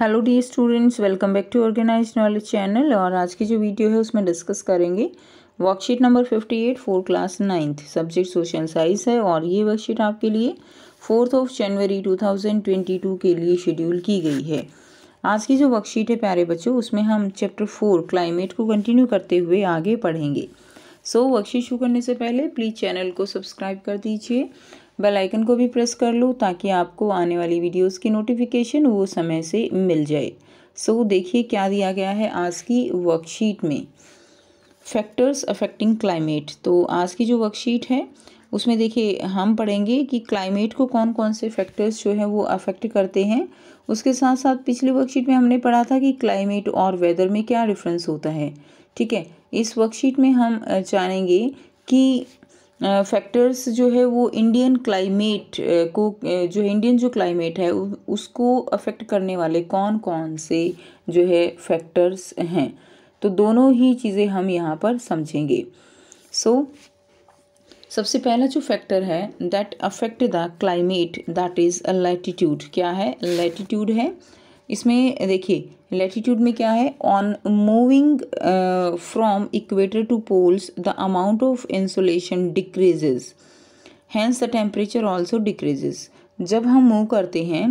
Hello the students welcome back to organise knowledge channel और आज की जो वीडियो है उसमें डिस्कस करेंगे worksheet number fifty eight four class ninth subject social science है और ये वर्कशीट आपके लिए fourth of January two thousand twenty two के लिए शेड्यूल की गई है आज की जो वर्कशीट है प्यारे बच्चों उसमें हम चैप्टर फोर क्लाइमेट को कंटिन्यू करते हुए आगे पढ़ेंगे सो so, वर्कशीट शुरू करने से पहले प्लीज़ चैनल को सब्सक्राइब कर दीजिए बेल आइकन को भी प्रेस कर लो ताकि आपको आने वाली वीडियोस की नोटिफिकेशन वो समय से मिल जाए सो so, देखिए क्या दिया गया है आज की वर्कशीट में फैक्टर्स अफेक्टिंग क्लाइमेट तो आज की जो वर्कशीट है उसमें देखिए हम पढ़ेंगे कि क्लाइमेट को कौन कौन से फैक्टर्स जो है वो अफेक्ट करते हैं उसके साथ साथ पिछले वर्कशीट में हमने पढ़ा था कि क्लाइमेट और वेदर में क्या डिफरेंस होता है ठीक है इस वर्कशीट में हम जानेंगे कि फैक्टर्स जो है वो इंडियन क्लाइमेट को जो है इंडियन जो क्लाइमेट है उसको अफेक्ट करने वाले कौन कौन से जो है फैक्टर्स हैं तो दोनों ही चीज़ें हम यहाँ पर समझेंगे सो so, सबसे पहला जो फैक्टर है that affect the climate that is latitude क्या है लैटीट्यूड है इसमें देखिए लेटीट्यूड में क्या है on moving from equator to poles the amount of insulation decreases hence the temperature also decreases जब हम मूव करते हैं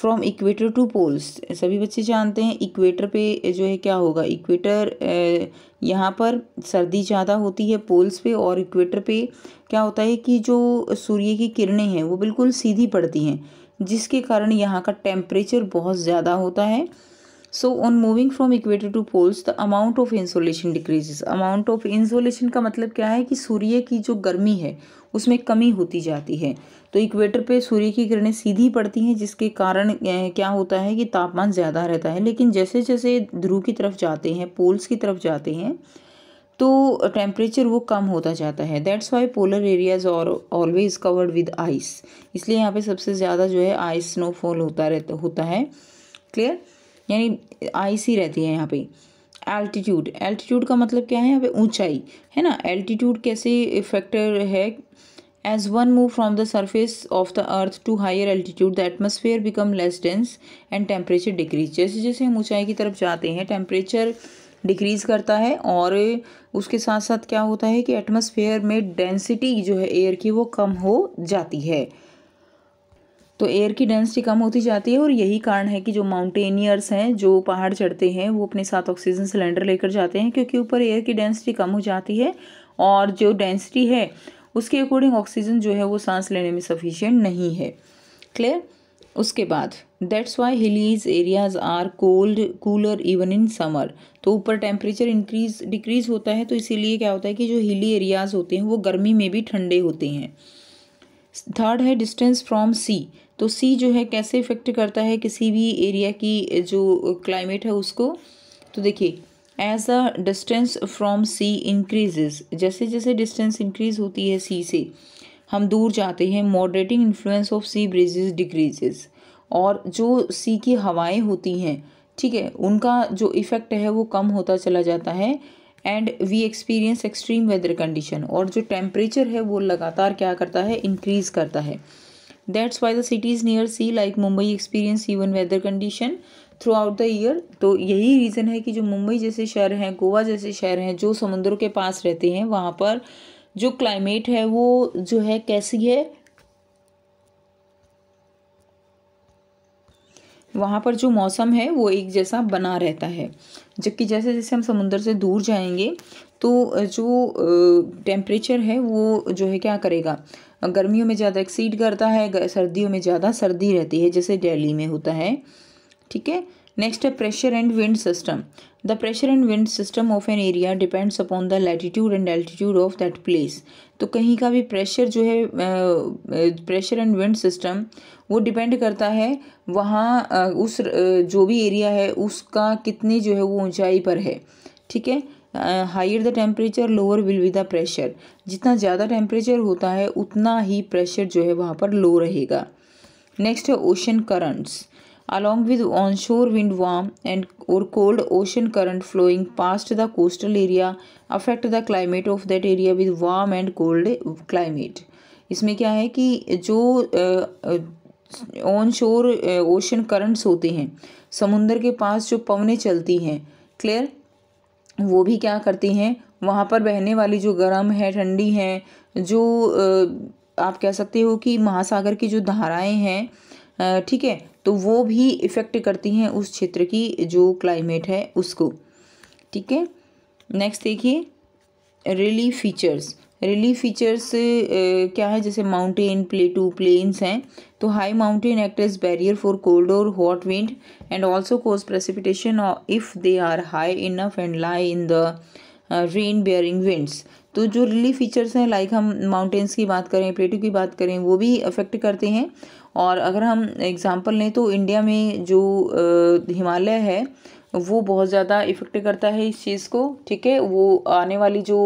फ्रॉम इक्वेटर टू पोल्स सभी बच्चे जानते हैं इक्वेटर पे जो है क्या होगा इक्वेटर uh, यहाँ पर सर्दी ज़्यादा होती है पोल्स पे और इक्वेटर पे क्या होता है कि जो सूर्य की किरणें हैं वो बिल्कुल सीधी पड़ती हैं जिसके कारण यहाँ का टेम्परेचर बहुत ज़्यादा होता है so on moving from equator to poles the amount of insolation decreases amount of insolation का मतलब क्या है कि सूर्य की जो गर्मी है उसमें कमी होती जाती है तो इक्वेटर पे सूर्य की किरणें सीधी पड़ती हैं जिसके कारण क्या होता है कि तापमान ज़्यादा रहता है लेकिन जैसे जैसे ध्रुव की तरफ जाते हैं पोल्स की तरफ जाते हैं तो टेम्परेचर वो कम होता जाता है that's why polar areas are always covered with ice इसलिए यहाँ पे सबसे ज़्यादा जो है आइस स्नोफॉल होता रहता होता है क्लियर यानी आई सी रहती है यहाँ पे एल्टीट्यूड एल्टीट्यूड का मतलब क्या है यहाँ पे ऊंचाई है ना एल्टीट्यूड कैसे फैक्टर है as one move from the surface of the earth to higher altitude the atmosphere become less dense and temperature decrease जैसे जैसे हम ऊंचाई की तरफ जाते हैं टेम्परेचर डिक्रीज़ करता है और उसके साथ साथ क्या होता है कि एटमोसफेयर में डेंसिटी जो है एयर की वो कम हो जाती है तो एयर की डेंसिटी कम होती जाती है और यही कारण है कि जो माउंटेनियर्स हैं जो पहाड़ चढ़ते हैं वो अपने साथ ऑक्सीजन सिलेंडर लेकर जाते हैं क्योंकि ऊपर एयर की डेंसिटी कम हो जाती है और जो डेंसिटी है उसके अकॉर्डिंग ऑक्सीजन जो है वो सांस लेने में सफिशियंट नहीं है क्लियर उसके बाद that's why hilly areas are cold cooler even in summer तो ऊपर टेम्परेचर इंक्रीज डिक्रीज होता है तो इसीलिए क्या होता है कि जो हिली एरियाज होते हैं वो गर्मी में भी ठंडे होते हैं थर्ड है डिस्टेंस फ्रॉम सी तो सी जो है कैसे इफ़ेक्ट करता है किसी भी एरिया की जो क्लाइमेट है उसको तो देखिए as a distance from sea increases जैसे जैसे डिस्टेंस इंक्रीज होती है सी से हम दूर जाते हैं moderating influence of sea breezes decreases और जो सी की हवाएं होती हैं ठीक है उनका जो इफ़ेक्ट है वो कम होता चला जाता है and we experience extreme weather condition और जो टेम्परेचर है वो लगातार क्या करता है इंक्रीज़ करता है that's why the cities near sea like Mumbai experience even weather condition throughout the year तो यही रीज़न है कि जो मुंबई जैसे शहर हैं गोवा जैसे शहर हैं जो समुद्रों के पास रहते हैं वहाँ पर जो क्लाइमेट है वो जो है कैसी है वहाँ पर जो मौसम है वो एक जैसा बना रहता है जबकि जैसे जैसे हम समुंदर से दूर जाएंगे तो जो टेम्परेचर है वो जो है क्या करेगा गर्मियों में ज़्यादा एक्सीड करता है सर्दियों में ज़्यादा सर्दी रहती है जैसे डेली में होता है ठीक है नेक्स्ट है pressure and wind system the pressure and wind system of an area depends upon the latitude and altitude of that place तो कहीं का भी प्रेशर जो है प्रेशर एंड विंड सिस्टम वो डिपेंड करता है वहाँ उस जो भी एरिया है उसका कितनी जो है वो ऊंचाई पर है ठीक है higher the temperature lower will with the pressure जितना ज़्यादा टेम्परेचर होता है उतना ही प्रेशर जो है वहाँ पर लो रहेगा नेक्स्ट है ocean currents along with onshore wind warm and और cold ocean current flowing past the coastal area affect the climate of that area with warm and cold climate इसमें क्या है कि जो ऑन शोर ओशन करंट्स होते हैं समुंदर के पास जो पवने चलती हैं क्लियर वो भी क्या करती हैं वहाँ पर बहने वाली जो गर्म है ठंडी है जो आप कह सकते हो कि महासागर की जो धाराएं हैं ठीक है तो वो भी इफ़ेक्ट करती हैं उस क्षेत्र की जो क्लाइमेट है उसको ठीक है नेक्स्ट देखिए रिली फीचर्स रिलीफ फीचर्स क्या है जैसे माउंटेन प्लेटू प्लेन्स हैं तो high mountain act as barrier for cold और hot wind and also cause precipitation if they are high enough and lie in the rain bearing winds तो जो relief features हैं like हम माउंटेन्स की बात करें प्लेटू की बात करें वो भी अफेक्ट करते हैं और अगर हम एग्ज़ाम्पल लें तो इंडिया में जो हिमालय है वो बहुत ज़्यादा इफ़ेक्ट करता है इस चीज़ को ठीक है वो आने वाली जो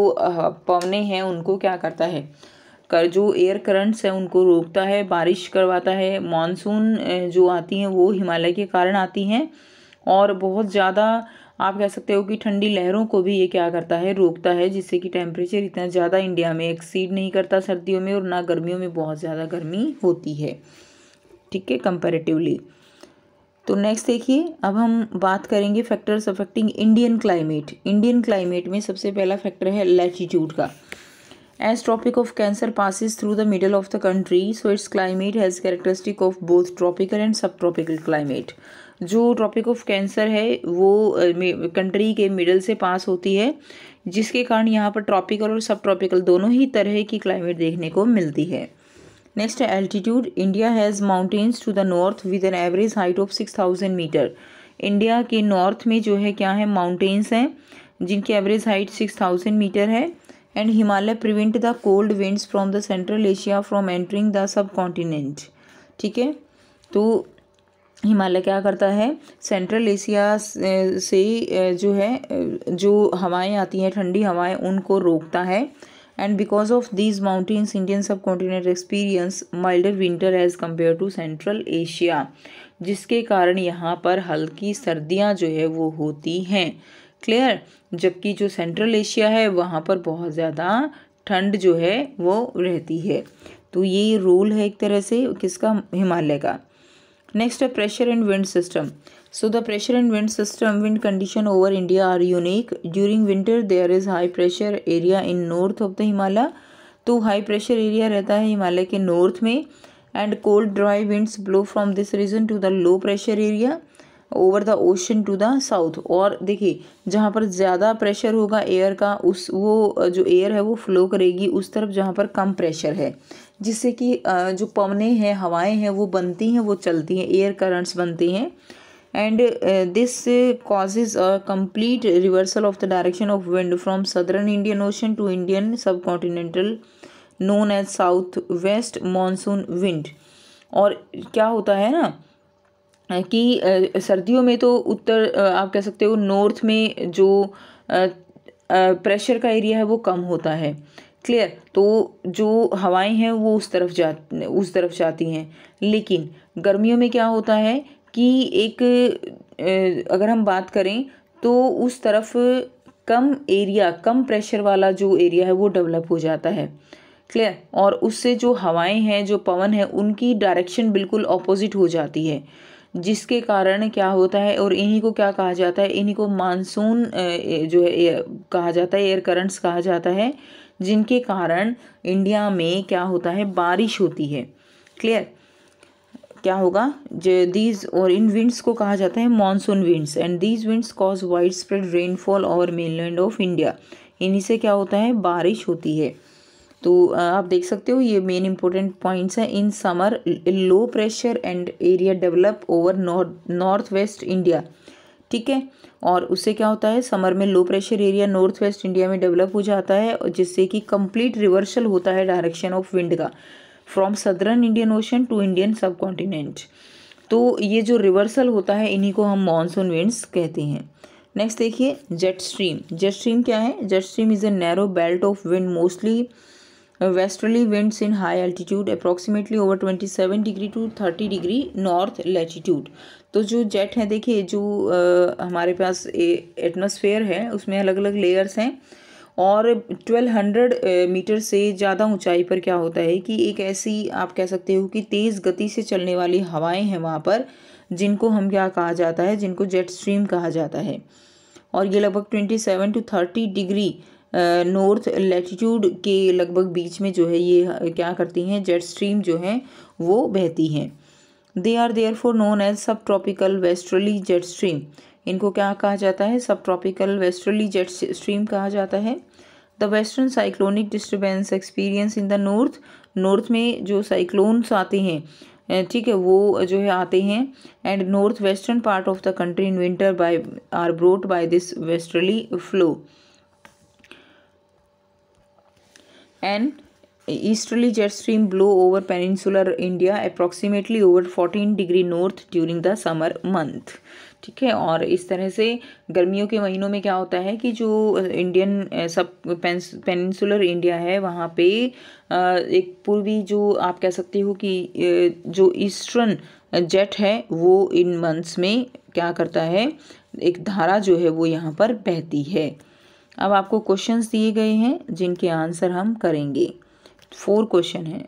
पवने हैं उनको क्या करता है कर जो एयर करंट्स हैं उनको रोकता है बारिश करवाता है मानसून जो आती हैं वो हिमालय के कारण आती हैं और बहुत ज़्यादा आप कह सकते हो कि ठंडी लहरों को भी ये क्या करता है रोकता है जिससे कि टेम्परेचर इतना ज़्यादा इंडिया में एक्सीड नहीं करता सर्दियों में और ना गर्मियों में बहुत ज़्यादा गर्मी होती है ठीक है कंपेरेटिवली तो नेक्स्ट देखिए अब हम बात करेंगे factors affecting Indian climate Indian climate में सबसे पहला फैक्टर है लैटीट्यूड का as Tropic of Cancer passes through the middle of the country so its climate has characteristic of both tropical and subtropical climate जो Tropic of Cancer है वो country के middle से पास होती है जिसके कारण यहाँ पर ट्रॉपिकल और सब ट्रॉपिकल दोनों ही तरह की क्लाइमेट देखने को मिलती है next altitude India has mountains to the north with an average height of six thousand metre India के नॉर्थ में जो है क्या है माउंटेन्स हैं जिनकी average height six thousand metre है and Himalaya prevent the cold winds from the central Asia from entering the subcontinent ठीक है तो हिमालय क्या करता है सेंट्रल एशिया से जो है जो हवाएं आती हैं ठंडी हवाएं उनको रोकता है and because of these mountains Indian sub subcontinent experience milder winter as compare to central Asia जिसके कारण यहाँ पर हल्की सर्दियाँ जो है वो होती हैं क्लियर जबकि जो सेंट्रल एशिया है वहाँ पर बहुत ज़्यादा ठंड जो है वो रहती है तो ये रोल है एक तरह से किसका हिमालय का नेक्स्ट है pressure and wind system so the pressure and wind system wind condition over India are unique during winter there is high pressure area in north of the Himalaya तो हाई प्रेशर एरिया रहता है हिमालय के north में and cold dry winds blow from this region to the low pressure area over the ocean to the south और देखिए जहाँ पर ज़्यादा प्रेशर होगा एयर का उस वो जो एयर है वो फ्लो करेगी उस तरफ जहाँ पर कम प्रेशर है जिससे कि जो पवने हैं हवाएं हैं वो बनती हैं वो चलती हैं एयर करंट्स बनती हैं and uh, this uh, causes a complete reversal of the direction of wind from southern indian ocean to indian subcontinental known as southwest monsoon wind और क्या होता है ना कि सर्दियों में तो उत्तर आप कह सकते हो नॉर्थ में जो प्रेशर का एरिया है वो कम होता है क्लियर तो जो हवाएं हैं वो उस तरफ जा उस तरफ जाती हैं लेकिन गर्मियों में क्या होता है की एक अगर हम बात करें तो उस तरफ कम एरिया कम प्रेशर वाला जो एरिया है वो डेवलप हो जाता है क्लियर और उससे जो हवाएं हैं जो पवन है उनकी डायरेक्शन बिल्कुल ऑपोजिट हो जाती है जिसके कारण क्या होता है और इन्हीं को क्या कहा जाता है इन्हीं को मानसून जो है कहा जाता है एयर करंट्स कहा जाता है जिनके कारण इंडिया में क्या होता है बारिश होती है क्लियर क्या होगा दीज और इन विंड्स को कहा जाता है monsoon winds and these winds cause widespread rainfall और मेनलैंड ऑफ इंडिया इन्हीं से क्या होता है बारिश होती है तो आप देख सकते हो ये मेन इंपॉर्टेंट पॉइंट्स हैं in summer low pressure and area develop over north west India ठीक है और उससे क्या होता है समर में low pressure area north west India में डेवलप हो जाता है जिससे कि कंप्लीट रिवर्सल होता है डायरेक्शन ऑफ विंड का from southern Indian ocean to Indian subcontinent तो ये जो रिवर्सल होता है इन्हीं को हम मानसून विंड्स कहते हैं नेक्स्ट देखिए जेट स्ट्रीम जेट स्ट्रीम क्या है jet stream is a narrow belt of wind mostly westerly winds in high altitude approximately over twenty seven degree to thirty degree north latitude तो जो jet है देखिए जो आ, हमारे पास एटमोसफेयर है उसमें अलग अलग लेयर्स हैं और 1200 मीटर से ज़्यादा ऊंचाई पर क्या होता है कि एक ऐसी आप कह सकते हो कि तेज़ गति से चलने वाली हवाएं हैं वहाँ पर जिनको हम क्या कहा जाता है जिनको जेट स्ट्रीम कहा जाता है और ये लगभग twenty seven to thirty degree north latitude के लगभग बीच में जो है ये क्या करती हैं जेट स्ट्रीम जो है वो बहती हैं they are therefore known as subtropical westerly jet stream इनको क्या कहा जाता है सब ट्रॉपिकल वेस्ट्रली जेट स्ट्रीम कहा जाता है the western cyclonic disturbance experience in the north north में जो साइक्लोन्स आते हैं ठीक है वो जो है आते हैं and north western part of the country in winter by are brought by this westerly flow and easterly jet stream blow over peninsular India approximately over fourteen degree north during the summer month ठीक है और इस तरह से गर्मियों के महीनों में क्या होता है कि जो इंडियन सब पेनसुलर इंडिया है वहाँ पे एक पूर्वी जो आप कह सकते हो कि जो ईस्टर्न जेट है वो इन मंथ्स में क्या करता है एक धारा जो है वो यहाँ पर बहती है अब आपको क्वेश्चंस दिए गए हैं जिनके आंसर हम करेंगे फोर क्वेश्चन हैं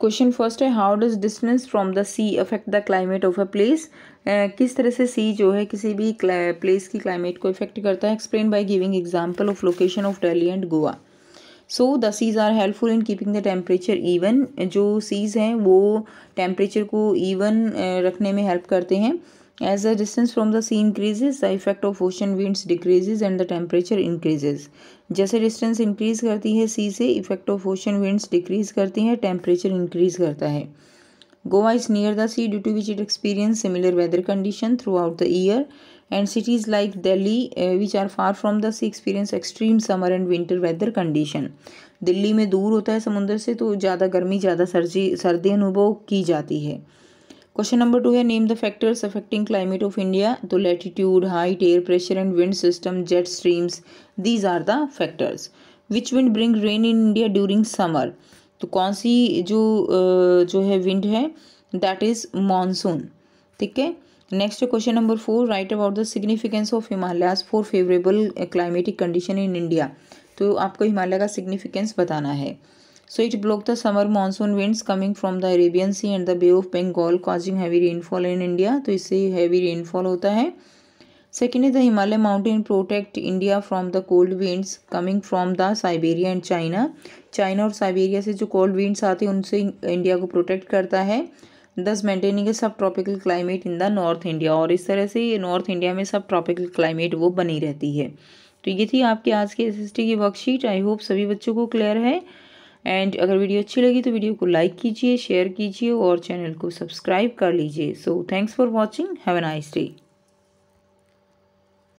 क्वेश्चन फर्स्ट है how does distance from the sea affect the climate of a place किस तरह से सी जो है किसी भी प्लेस की क्लाइमेट को इफेक्ट करता है explain by giving example of location of Delhi and Goa so the seas are helpful in keeping the temperature even जो सीज़ हैं वो टेम्परेचर को इवन रखने में हेल्प करते हैं as the distance from the sea increases the effect of ocean winds decreases and the temperature increases जैसे distance increase करती है सी से effect of ocean winds decrease करती है टेम्परेचर इंक्रीज करता है Goa is near the sea due to which it experience similar weather condition throughout the year and cities like Delhi which are far from the sea experience extreme summer and winter weather condition Delhi में दूर होता है समुद्र से तो ज़्यादा गर्मी ज़्यादा सर्दी सर्दी अनुभव की जाती है क्वेश्चन नंबर टू है name the factors affecting climate of India तो latitude height air pressure and wind system jet streams these are the factors which wind bring rain in India during summer तो कौन सी जो जो है wind है that is monsoon ठीक है next question number four write about the significance of Himalayas for favourable climatic condition in India तो आपको हिमालय का सिग्निफिकेंस बताना है So it blocked the summer monsoon winds coming from the Arabian Sea and the Bay of Bengal causing heavy rainfall in India. तो इससे heavy rainfall hota hai Second is the Himalaya mountain protect India from the cold winds coming from the Siberia and China. China aur Siberia se jo cold winds aate hain unse india ko protect karta hai thus maintaining a subtropical climate in the north India और इस तरह से north india mein में सब subtropical climate वो बनी रहती है तो ये थी आपके आज के एस की वर्कशीट आई होप सभी बच्चों को क्लियर है एंड अगर वीडियो अच्छी लगी तो वीडियो को लाइक कीजिए शेयर कीजिए और चैनल को सब्सक्राइब कर लीजिए so thanks for watching have a nice day